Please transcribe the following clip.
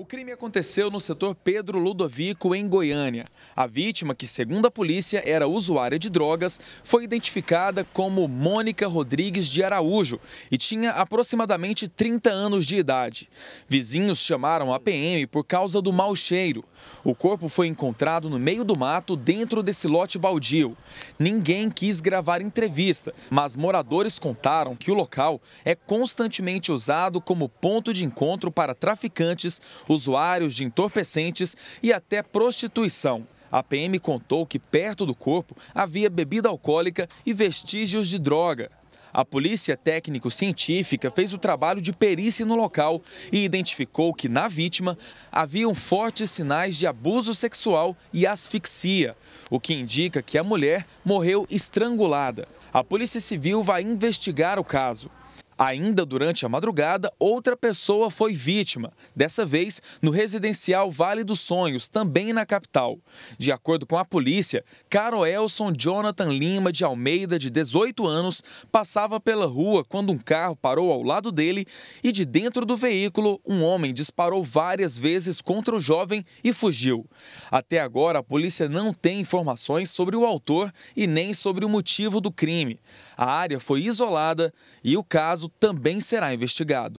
O crime aconteceu no setor Pedro Ludovico, em Goiânia. A vítima, que segundo a polícia era usuária de drogas, foi identificada como Mônica Rodrigues de Araújo e tinha aproximadamente 30 anos de idade. Vizinhos chamaram a PM por causa do mau cheiro. O corpo foi encontrado no meio do mato, dentro desse lote baldio. Ninguém quis gravar entrevista, mas moradores contaram que o local é constantemente usado como ponto de encontro para traficantes usuários de entorpecentes e até prostituição. A PM contou que perto do corpo havia bebida alcoólica e vestígios de droga. A polícia técnico-científica fez o trabalho de perícia no local e identificou que na vítima haviam fortes sinais de abuso sexual e asfixia, o que indica que a mulher morreu estrangulada. A Polícia Civil vai investigar o caso. Ainda durante a madrugada, outra pessoa foi vítima, dessa vez no residencial Vale dos Sonhos, também na capital. De acordo com a polícia, Caroelson Jonathan Lima de Almeida, de 18 anos, passava pela rua quando um carro parou ao lado dele e de dentro do veículo, um homem disparou várias vezes contra o jovem e fugiu. Até agora, a polícia não tem informações sobre o autor e nem sobre o motivo do crime. A área foi isolada e o caso também será investigado.